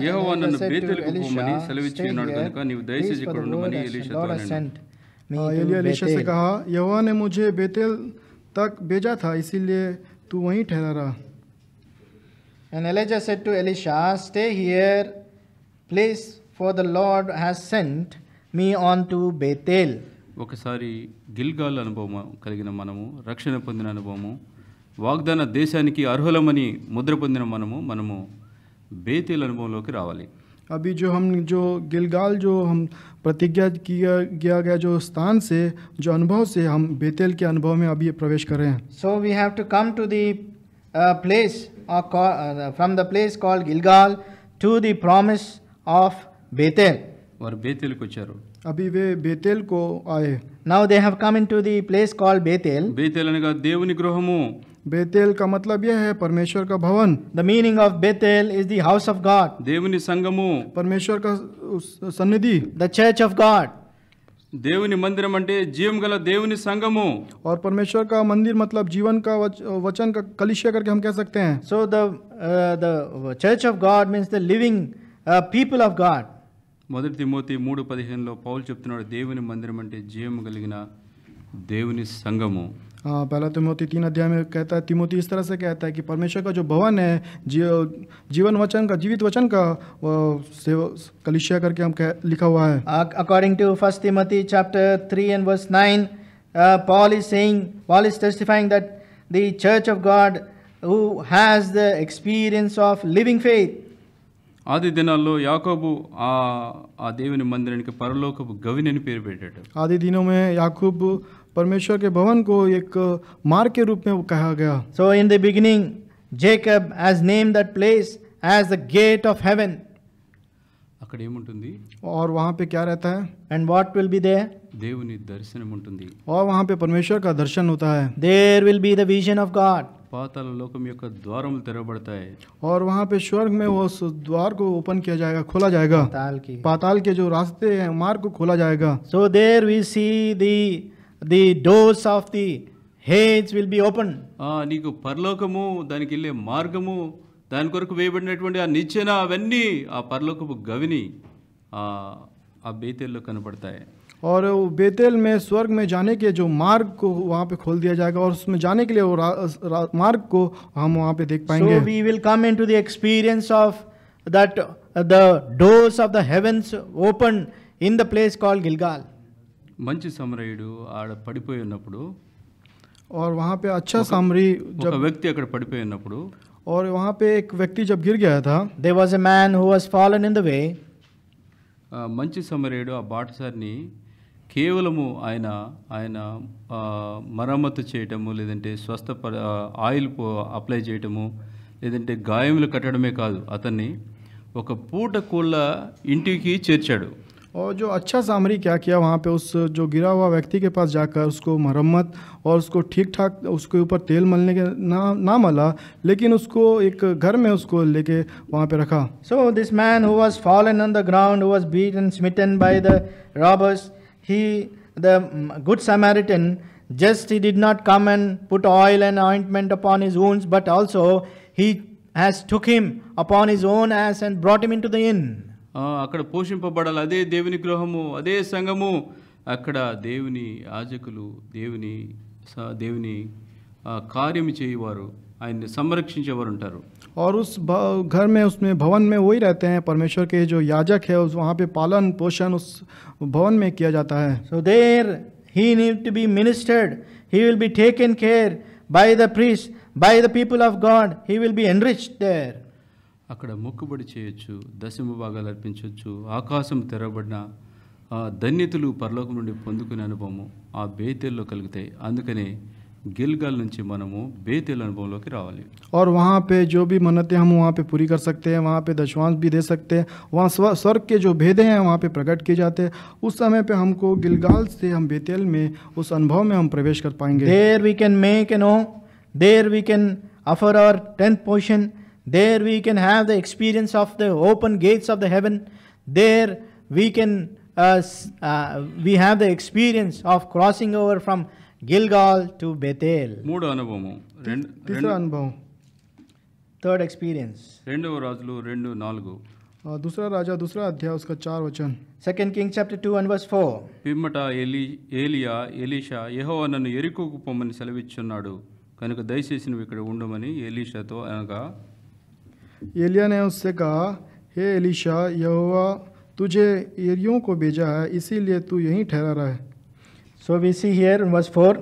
యెహోవా నన్ను బేతేలుకు పోమని సెలవిచ్చినాడు ఉన్నాడు కనుక నీవు దయచేసి ఇక్కడ ఉండమని ఎలీషాతో एलिया एलिशा से कहा यहोवा ने ముజే बेतेल తక్ भेजा था ఇసిలియే తు वहीं ఠహరా रहा and Elijah said to Elisha stay here please for the lord has sent me on to Bethel. ఒకసారి గిల్గాల్ అనుభవం కలిగిన మనము రక్షణ పొందిన అనుభవము వాగ్దాన దేశానికి అర్హులమని ముద్ర పొందిన మనము మనము बेतेल अनुभव अनुमोलोक रावाली अभी जो हम जो गिलगाल जो हम प्रतिज्ञा किया गया गया जो स्थान से जो अनुभव से हम बेतेल के अनुभव में अभी प्रवेश कर रहे हैं so we have to come to the place from the place call Gilgal to the promise of Bethel और बेतेल को चरो अभी वे बेतेल को आए now they have come into the place call Bethel Bethel ने అనగా దేవుని గృహము बेतेल का मतलब यह है परमेश्वर का भवन the meaning of Bethel is the house of God देवनी संगमो परमेश्वर का सन्निधि द चर्च ऑफ गॉड देवनी मंदिर అంటే जीवन గల देवनी సంఘము और परमेश्वर का मंदिर मतलब जीवन का वच, वचन का कलिशिया करके हम कह सकते हैं so the the church of God means the living people of God मोदी తిమోతి मूड పదిహేనులో पौल चुप्त देवनी मंदिर అంటే जीवन कल देवनी సంఘము हाँ, पहला तिमोती तीन अध्याय में कहता है तिमोती इस तरह से कहता है कि परमेश्वर का जो भवन है जी, जीवन वचन का जीवित वचन का कलिशिया करके हम कह, लिखा हुआ है according to first Timothy chapter three and verse nine Paul is saying Paul is testifying that the church of God who has the experience of living faith ఆది దినాల్లో యాకోబు ఆ ఆ దేవుని మందిరానికి పరలోకపు గవిని అని పేరు పెట్టాడు ఆది దినమే యాకోబు परमेश्वर के भवन को एक मार्ग के रूप में कहा गया so in the beginning Jacob as name that place as the gate of heaven అక్కడ ఏముంటుంది और वहां पे क्या रहता है and what will be there దేవుని దర్శనం ఉంటుంది और वहां पे परमेश्वर का दर्शन होता है there will be the vision of God పాతాల లోకం యొక్క और वहाँ पे स्वर्ग में वो द्वार को ओपन किया जाएगा खोला जाएगा पाताल के जो रास्ते हैं मार्ग को खोला जाएगा so there we see the the the doors of the heavens will be open నీకు పరలోకము దానికి వెళ్ళే మార్గము దాని కొరకు వేయబడినటువంటి ఆ నిచ్చెన అవన్నీ ఆ పరలోకపు aa ఆ బేతేల్లో కనపడతాయి और बेतेल में स्वर्ग में जाने के जो मार्ग को वहाँ पे खोल दिया जाएगा और उसमें जाने के लिए वो रा, रा, मार्ग को हम वहाँ पे देख पाएंगे we will come in to the experience of that the doors of the heavens open in the place called Gilgal మంచి సమరయుడు ఆడ పడిపోయి ఉన్నప్పుడు और वहाँ पे अच्छा सामरी जब व्यक्ति अकड़ पड़पे नपड़ो और वहाँ पे एक व्यक्ति जब गिर गया था दे वॉज अ మంచి సమరయుడు ఆ బాటసారిని కేవలము ఆయన ఆయన మరమ్మతు చేయటము లేదంటే స్వస్థ ఆయిల్ అప్లై చేయటము లేదంటే గాయములు కట్టడమే కాదు అతన్ని ఒక పూట కూళ్ళ ఇంటికి చేర్చాడు और जो अच्छा सामरी क्या किया वहाँ पे उस जो गिरा हुआ व्यक्ति के पास जाकर उसको मरम्मत और उसको ठीक ठाक उसके ऊपर तेल मलने के ना ना मला लेकिन उसको एक घर में उसको लेके वहाँ पे रखा so this man who was fallen on the ground was beat and smitten by the robbers he the good Samaritan just he did not come and put oil and ointment upon his wounds but also he has took him upon his own ass and brought him in to the inn అక్కడ పోషింపబడాల అదే దేవుని గ్రోహము అదే సంగము అక్కడ దేవుని యాజకులు దేవుని స దేవుని ఆ కార్యము చేయివారు ఐన్నని సంరక్షించేవారు ఉంటారు హరుస్ బ గర్మే ਉਸమే భవన్మే వోహి రహతే హై పరమేష్వర్ కే జో యాజక్ హై ఉస్ వహన్ పే పాలన్ పోషన్ ఉస్ భవన్ మే కియా జాతా హై so there he need to be ministered he will be taken care by the priest by the people of God he will be enriched there अड़ మొక్కుబడి चेयचु दशम భాగాలు అర్పించవచ్చు आकाशम తెరబడిన ధన్యతలు परलोक पुद्कने अभव आ ఆ कल अंकने అందుకనే गिलगल నుంచి మనము బేతెల్ की रावाली और वहाँ पे जो भी मन्नतें हम वहाँ पे पूरी कर सकते हैं वहाँ पे दशवांश भी दे सकते हैं वहाँ स्वर्ग के जो भेदे हैं वहाँ पे प्रकट किए जाते हैं उस समय पे हमको गिलगाल से हम बेतेल में उस अनुभव में हम प्रवेश कर पाएंगे there we can make an oh there we can offer our tenth portion There we can have the experience of the open gates of the heaven. There we can uh, uh, we have the experience of crossing over from Gilgal to Bethel. Third experience. Second King chapter 2 and verse 4. Pimata Elia Elisha Yehovah and Yeriko Pomani Salvichanadu. Kanaka Daisis in Vikra Wundamani Elisha to Anaga. एलिया ने उससे कहा हे Elisha यहोवा तुझे एरियों को भेजा है इसीलिए तू यहीं ठहरा रहा है so we see here verse four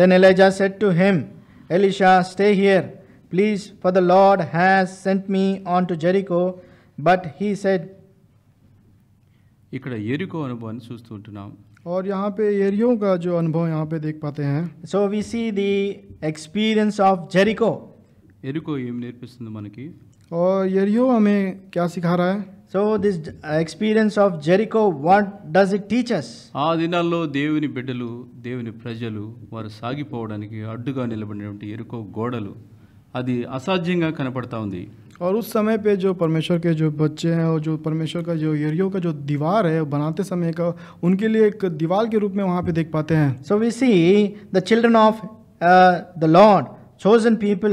then Elijah said to him Elisha stay here please for the Lord has sent me on to Jericho but he said ఇక్కడ ఎరికో అనుభవాన్ని చూస్తుంటున్నాం और यहाँ पे एरियो का जो अनुभव यहाँ पे देख पाते हैं so we see the experience of Jericho एरिको ये मन की और यरियो हमें क्या सिखा रहा है so so this experience of Jericho what does it teach us ఆ దినాల్లో దేవుని బిడ్డలు దేవుని ప్రజలు వారు సాగిపోవడానికి అడ్డుగా నిలబడినటువంటి ఎరుకో గోడలు అది అసాధ్యంగా కనపడతా ఉంది और उस समय पे जो परमेश्वर के जो बच्चे हैं और जो परमेश्वर का जो यरियो का जो दीवार है बनाते समय का उनके लिए एक दीवार के रूप में वहाँ पे देख पाते हैं so we see the children of the Lord chosen people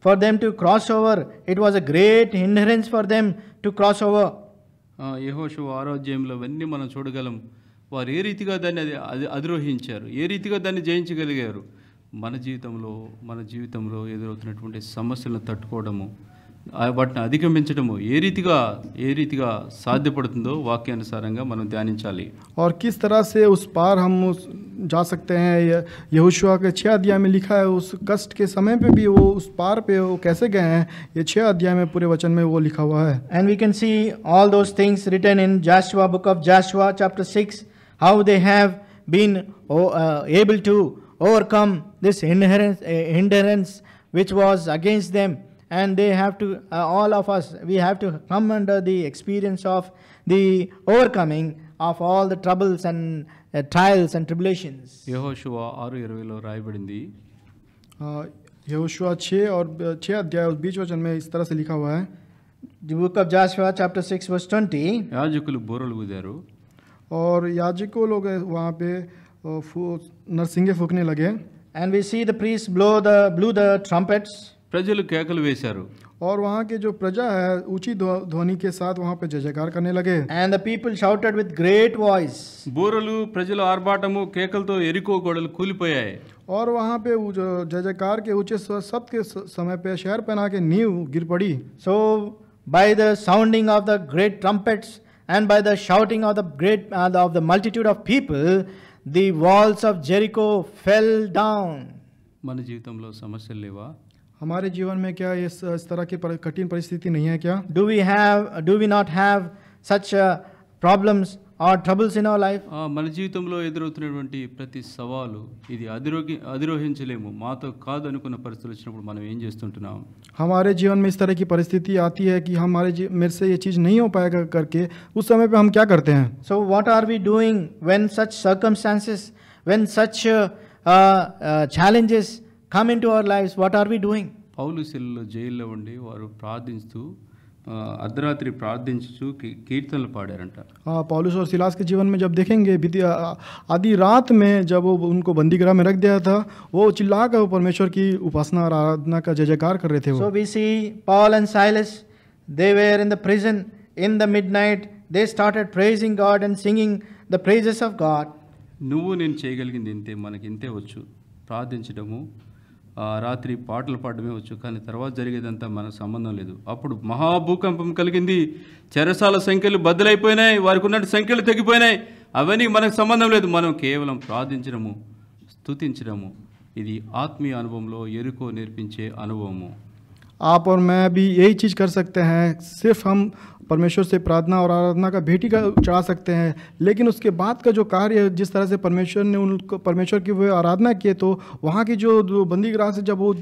for them to cross over. It was a great hindrance for them to cross over. యహోషు ఆరోగ్యంలో అవన్నీ మనం చూడగలం వారు ఏ రీతిగా దాన్ని అది అది అధిరోహించారు ఏ రీతిగా దాన్ని జయించగలిగారు మన జీవితంలో మన జీవితంలో ఎదురవుతున్నటువంటి సమస్యలను తట్టుకోవడము వాటిని అధిగమించడము ఏ రీతిగా ఏ రీతిగా సాధ్యపడుతుందో వాక్యానుసారంగా మనం ధ్యానించాలి और किस तरह से उस पार हम उस जा सकते हैं यहोशुआ के छः अध्याय में लिखा है उस कष्ट के समय पे भी वो उस पार पे वो कैसे गए हैं ये छः अध्याय में पूरे वचन में वो लिखा हुआ है and we can see all those things written in Joshua book of Joshua chapter six how they have been able to overcome this hindrance which was against them and they have to, uh, all of us, we have to come under the experience of the overcoming of all the troubles and uh, trials and tribulations. Yehoshua 6 20 లో రాయబడింది यहोशुआ छः और छः अध्याय और बीच वचन में इस तरह से लिखा हुआ है The book of Joshua chapter 6 verse 20 యాజకులు బోరలు ఊదారు और याजकों लोग वहाँ पे नरसिंगे फूकने लगे and we see the priests blow the blew the trumpets ప్రజలు కేకలు వేశారు और वहाँ के जो प्रजा है ऊंची ध्वनि के साथ वहाँ पे जय जयकार करने लगे and the people shouted with great voice బూరలు ప్రజల ఆర్భాటము కేకలతో ఎరికో గోడలు కూలిపోయాయి और वहाँ पे जो जय जयकार के ऊंचे शब्द के समय पे शहर पहना के नींव गिर पड़ी सो by the sounding of the great trumpets and by the shouting of the great uh, of the multitude of people the walls of jericho fell down మన జీవితంలో సమస్యలు లేవా हमारे जीवन में क्या इस इस तरह की कठिन परिस्थिति नहीं है क्या do we have do we not have such problems और ट्रबल्स इन आवर लाइफ मन జీవితంలో ఎదురవుతున్నటువంటి ప్రతి సవాలు ఇది అధిరోగి అధిరోహించలేము మాతో కాదు అనుకున్న పరిస్థితులు వచ్చినప్పుడు हमारे जीवन में इस तरह की परिस्थिति आती है कि हमारे मेरे से ये चीज़ नहीं हो पाएगा करके उस समय पे हम क्या करते हैं so what are we doing when such circumstances when such challenges come into our lives what are we doing paulu sillo jail lo undi varu prarthinchu अर्धरात्रि प्रार्थ्चु कीर्तन पाड़ पॉलिस और सिलास के जीवन में जब देखेंगे आधी रात में जब वो उनको बंदीगृह में रख दिया था वो चिल्लाकर परमेश्वर की उपासना और आराधना का जय जयकार कर रहे थे वो। Paul and Silas they were in the prison in the midnight they started praising God and singing the praises of God नुन चेयल मन इंते वो प्रार्थ्चू రాత్రి పాటలు పాడమే వచ్చు కానీ తర్వాత జరిగేదంతా మనకు సంబంధం లేదు అప్పుడు మహాభూకంపం కలిగింది చెరసాల సంఖ్యలు బద్దలైపోయినాయి వారికి ఉన్న సంఖ్యలు తగ్గిపోయినాయి అవన్నీ మనకు సంబంధం లేదు మనం కేవలం ప్రార్థించడము స్తుతించడము ఇది ఆత్మీయ అనుభవంలో ఎరుకో నేర్పించే అనుభవము आप మే मैं ఏ చీజ్ కర్ कर सकते हैं परमेश्वर से प्रार्थना और आराधना का भेटी का चढ़ा सकते हैं लेकिन उसके बाद का जो कार्य जिस तरह से परमेश्वर ने उनको परमेश्वर की वो आराधना किए तो वहाँ की जो बंदीगराह से जब वो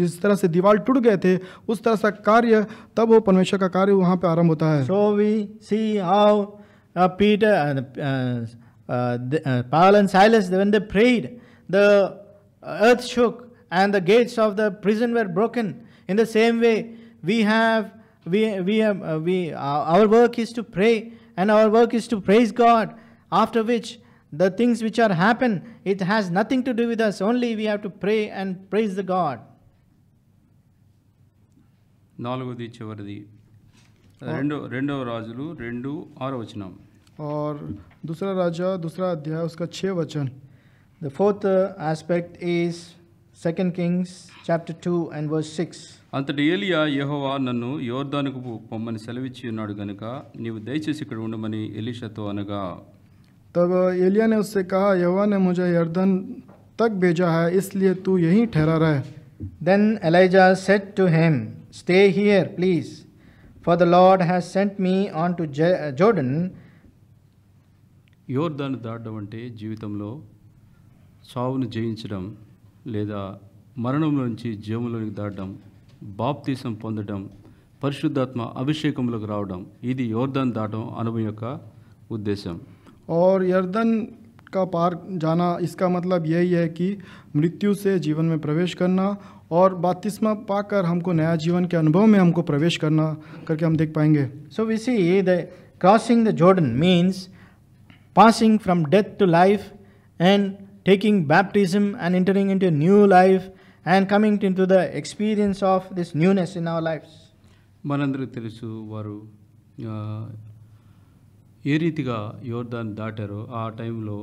जिस तरह से दीवार टूट गए थे उस तरह सा कार्य तब वो परमेश्वर का कार्य वहाँ पर आरम्भ होता है so we see how Peter Paul and Silas, when the prayed, the earth shook and the gates of the prison were broken. In the same way, we have we, we, have, uh, we, uh, our work is to pray and our work is to praise God. After which, the things which are happen, it has nothing to do with us. Only we have to pray and praise the God. నాలుగోది చివరిది రెండో రెండవ రాజులు రెండు ఆరో వచనం और दूसरा राजा दूसरा अध्याय उसका छः वचन the fourth aspect is second Kings chapter two and verse six అంతటి ఏలియా యహోవా నన్ను యోర్ధానుకు పొమ్మని సెలవిచ్చి ఉన్నాడు గనుక నీవు దయచేసి ఇక్కడ ఉండమని ఎలీషాతో అనగా तब ఏలియా నే उससे कहा यहोवा ने मुझे यर्दन तक भेजा है इसलिए तू यहीं ठहरा रह then Elijah said to him stay here please for the Lord on to Jordan యోర్దాన్ దాటడం అంటే జీవితంలో చావును జయించడం లేదా మరణంలోంచి నుంచి జీవంలోనికి దాటడం బాప్తీసం పొందడం పరిశుద్ధాత్మ अभिषेक राव इधर्धन दाटों దాటం అనుభవం उद्देश्य और यर्दन का पार जाना इसका मतलब यही है कि मृत्यु से जीवन में प्रवेश करना और बातिस्मा पाकर हमको नया जीवन के अनुभव में हमको प्रवेश करना करके हम देख पाएंगे so we see the crossing the Jordan means passing from death to life and taking baptism and entering into new life and coming to the experience of this newness in our life మనందరికీ తెలుసు వారు ఏ రీతిగా యోర్దాన్ దాటారో ఆ టైంలో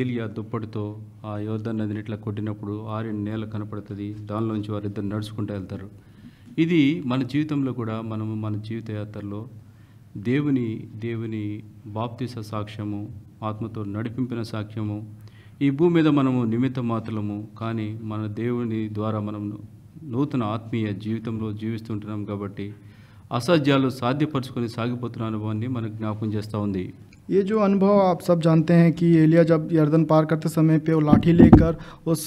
ఏలియా దుప్పటితో ఆ యోర్దాన్ నదిని ఇట్లా కొట్టినప్పుడు ఆరిన నేల కనపడుతుంది దానిలోంచి వారిద్దరు నడుచుకుంటూ వెళ్తారు ఇది మన జీవితంలో కూడా మనము మన జీవిత యాత్రలో దేవుని దేవుని బాప్తిస సాక్ష్యము ఆత్మతో నడిపింపిన సాక్ష్యము ఇభుమేద మనము నిమిత మాత్రలము కాని మన దేవుని ద్వారా మనమునూనూతన ఆత్మీయ జీవితములో జీవిస్తుంటున్నాం కాబట్టి అసధ్యాలు సాధ్యపడుకొని సాగిపోతునని మన జ్ఞాపకం చేస్తా ఉంది ఈ జో అనుభవం ఆప్ సబ్ జానతే హై కి ఎలియా జబ్ యర్దన్ పార్ కర్తే సమయ पे वो लाठी लेके उस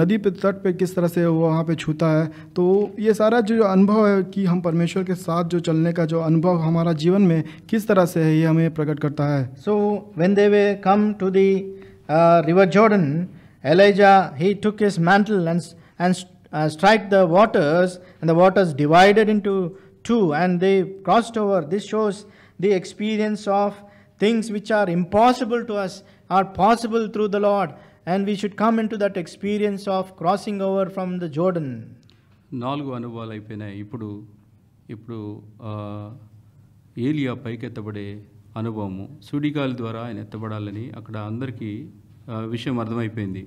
नदी पे तट पे किस तरह से वहां पे छूता है तो ये सारा जो अनुभव है कि हम परमेश्वर के साथ जो चलने का जो अनुभव हमारा जीवन में किस तरह से है ये हमें प्रकट करता है so when they way come to the uh, river Jordan, Elijah, he took his mantle and, and uh, strike the waters, and the waters divided into two, and they crossed over. This shows the experience of things which are impossible to us are possible through the Lord, and we should come into that experience of crossing over from the Jordan. నాలుగు అనుభవాలు అయిపోయినాయి ఇప్పుడు ఇప్పుడు ఏలియా పైకెత్తబడే అనుభవము సుడిగాలి ద్వారా ఆయన ఎత్తబడాలని అక్కడ అందరికీ విషయం అర్థమైపోయింది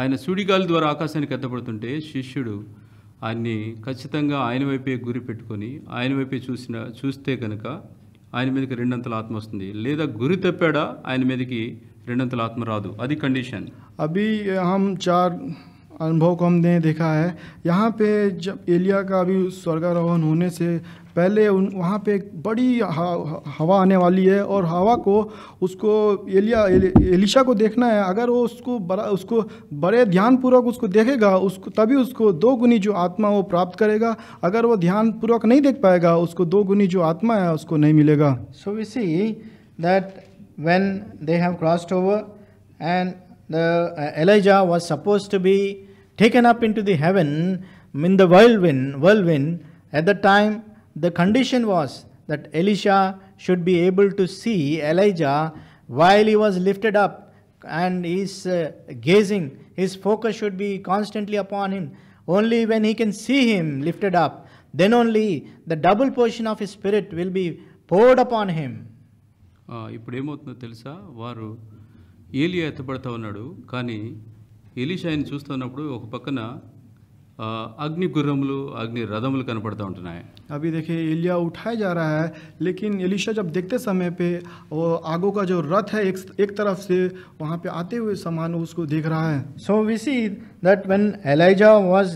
ఆయన సూడిగాలి ద్వారా ఆకాశానికి ఎత్తబడుతుంటే శిష్యుడు ఆయన్ని ఖచ్చితంగా ఆయన వైపే గురి పెట్టుకొని ఆయన వైపే చూసిన చూస్తే కనుక ఆయన మీదకి రెండంతల ఆత్మ వస్తుంది లేదా గురి తప్పాడా ఆయన మీదకి రెండంతల ఆత్మ రాదు అది కండిషన్ అవి చార్ అనుభవ अनुभव को యహా పే జ यहाँ కా जब एलिया का पहले उन वहाँ पे एक बड़ी हवा आने वाली है और हवा को उसको एलिया एल, एलिशा को देखना है अगर वो उसको बड़ा उसको बड़े ध्यानपूर्वक उसको देखेगा उसको तभी उसको दो गुनी जो आत्मा वो प्राप्त करेगा अगर वो ध्यानपूर्वक नहीं देख पाएगा उसको दो गुनी जो आत्मा है उसको नहीं मिलेगा so we see that when they have crossed over and the was supposed to be to be taken to into mean the world win world win at the time the condition was that Elisha should be able to see Elijah while he was lifted up and is uh, gazing. His focus should be constantly upon him. Only when he can see him lifted up, then only the double portion of his spirit will be poured upon him. ఇప్పుడు ఏమవుతుందో తెలుసా వారు ఏలియా ఎత్తబడతా ఉన్నాడు కానీ ఎలీషాయని చూస్తున్నప్పుడు अग्नि गुर्रमुలు అగ్ని రథములు కనపడుతూ ఉంటున్నాయి अभी देखिए एलिया उठाया जा रहा है लेकिन एलिशा जब देखते समय पे वो आगो का जो रथ है एक एक तरफ से वहाँ पे आते हुए सामान उसको देख रहा है so we see that when Elijah was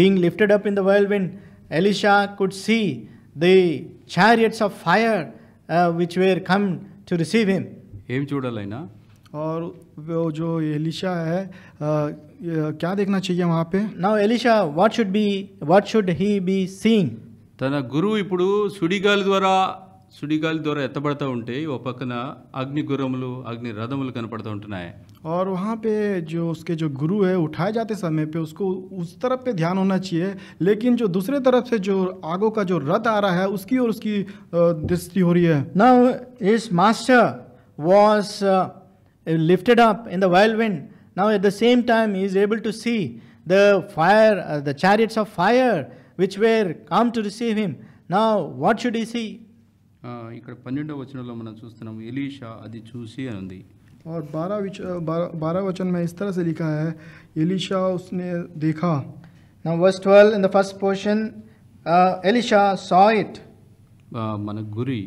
being lifted up in the whirlwind Elisha could see the chariots of fire uh, which were come to receive him ఏం చూడాలైనా और वो जो एलिशा है uh, क्या देखना चाहिए वहाँ पे now Elisha what should be what should he be seeing తన గురువు ఇప్పుడు సుడిగాలి ద్వారా సుడిగాలి ద్వారా ఎత్తబడతా ఉంటే ఓ పక్కన అగ్ని గుర్రములు అగ్ని రథములు కనపడుతూ ఉంటున్నాయి और वहाँ पे जो उसके जो गुरु है उठाए जाते समय पे उसको उस तरफ पे ध्यान होना चाहिए लेकिन जो दूसरे तरफ से जो आगो का जो रथ आ रहा है उसकी और उसकी दृष्टि हो रही है now his master was lifted up in the wild wind Now at the same time, he is able to see the fire, uh, the chariots of fire which were come to receive him. Now what should he see? ఇక్కడ పన్నెండవ వచనంలో మనం చూస్తున్నాం Elisha అది చూసి అని ఉంది और बारह विच बारह वचन में इस तरह से लिखा है एलिशा उसने देखा Now verse 12 in the first portion, uh, Elisha saw it. మన గురి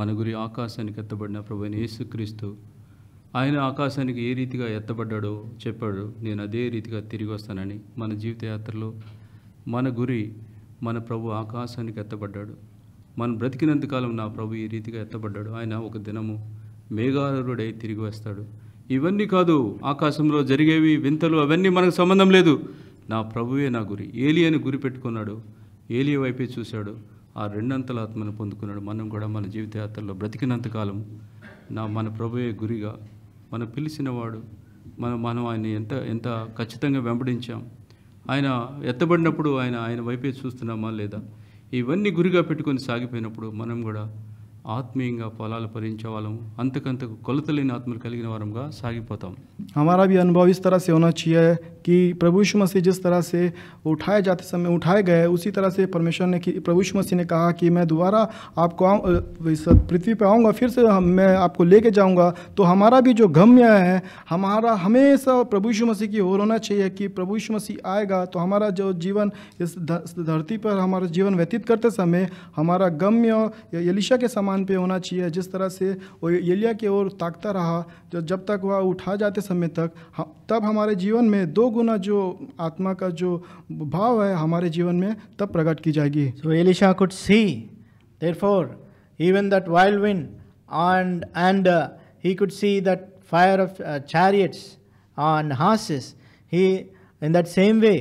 మన గురి ఆకాశానికి ఎత్తబడిన ప్రభువైన యేసుక్రీస్తు ఆయన ఆకాశానికి ఏ రీతిగా ఎత్తబడ్డాడో చెప్పాడు నేను అదే రీతిగా తిరిగి వస్తానని మన జీవితయాత్రలో మన గురి మన ప్రభు ఆకాశానికి ఎత్తబడ్డాడు మనం బ్రతికినంతకాలం నా ప్రభు ఈ రీతిగా ఎత్తబడ్డాడు ఆయన ఒక దినము మేఘాలరుడై తిరిగి వస్తాడు ఇవన్నీ కాదు ఆకాశంలో జరిగేవి వింతలు అవన్నీ మనకు సంబంధం లేదు నా ప్రభువే నా గురి ఏలి అని గురి పెట్టుకున్నాడు ఏలి వైపే చూశాడు ఆ రెండంతల ఆత్మను పొందుకున్నాడు మనం కూడా మన జీవితయాత్రలో బ్రతికినంతకాలం నా మన ప్రభుయే గురిగా మనం పిలిచినవాడు మనం మనం ఆయన ఎంత ఎంత ఖచ్చితంగా వెంబడించాం ఆయన ఎత్తబడినప్పుడు ఆయన ఆయన వైపే చూస్తున్నామా లేదా ఇవన్నీ గురిగా పెట్టుకొని సాగిపోయినప్పుడు మనం కూడా आत्मीय ఫలాలు भरी अंत అంతకంతకు కొలత లేని ఆత్మలు हमारा भी अनुभव इस तरह से होना चाहिए कि प्रभु यीशु मसीह जिस तरह से उठाए जाते समय उठाए गए उसी तरह से परमेश्वर ने प्रभु यीशु मसीह ने कहा कि मैं दोबारा आपको पृथ्वी पर आऊँगा फिर से मैं आपको लेके जाऊँगा तो हमारा भी जो गम्य है हमारा हमेशा प्रभु यीशु मसीह की ओर होना चाहिए कि प्रभु यीशु मसीह आएगा तो हमारा जो जीवन इस धरती पर हमारा जीवन व्यतीत करते समय हमारा गम्य यलिशा के समान स्थान पे होना चाहिए जिस तरह से वो एलिया की ओर ताकता रहा जो जब तक वह उठा जाते समय तक तब हमारे जीवन में दो गुना जो आत्मा का जो भाव है हमारे जीवन में तब प्रकट की जाएगी so Elisha could see therefore even that wild wind and and he could see that fire of chariots on horses he in that same way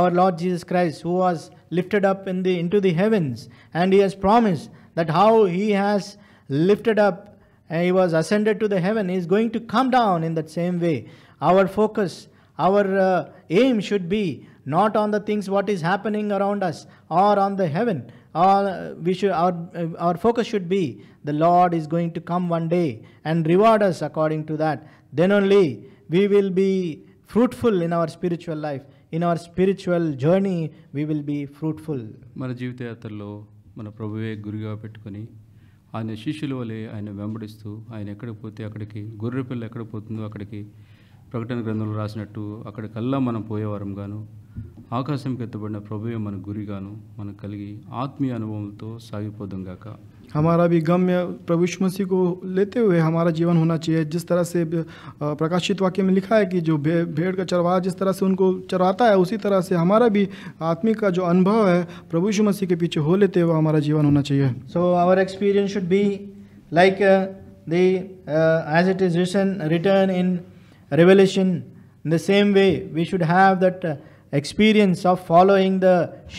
our Lord Jesus Christ who was lifted up in the into the heavens and he has promised that how he has lifted up, he was ascended to the heaven, he is going to come down in that same way. Our focus, our uh, aim should be not on the things what is happening around us or on the heaven. Or uh, we should, our, uh, our focus should be the Lord is going to come one day and reward us according to that. Then only we will be fruitful in our spiritual life. In our spiritual journey, we will be fruitful. మన జీవిత యాత్రలో మన ప్రభువే గురిగా పెట్టుకొని ఆయన శిష్యుల వలె ఆయన వెంబడిస్తూ ఆయన ఎక్కడికి పోతే అక్కడికి గొర్రె పిల్ల ఎక్కడ పోతుందో అక్కడికి ప్రకటన గ్రంథంలో రాసినట్టు అక్కడికల్లా మనం పోయేవారం గాను ఆకాశంకి ఎత్తబడిన ప్రభువే మన గురిగాను మనం కలిగి ఆత్మీయ అనుభవంతో సాగిపోదాం గాక हमारा भी गम्य प्रभु यीशु मसीह को लेते हुए हमारा जीवन होना चाहिए जिस तरह से प्रकाशित वाक्य में लिखा है कि जो भेड़ का चरवाहा जिस तरह से उनको चराता है उसी तरह से हमारा भी आत्मिक का जो अनुभव है प्रभु यीशु मसीह के पीछे हो लेते हुए हमारा जीवन होना चाहिए so our experience should be like the as it is written in revelation. The same way we should have that experience of following the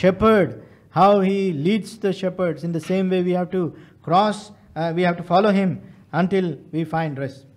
shepherd how he leads the shepherds. In the same way, we have to cross, uh, we have to follow him until we find rest.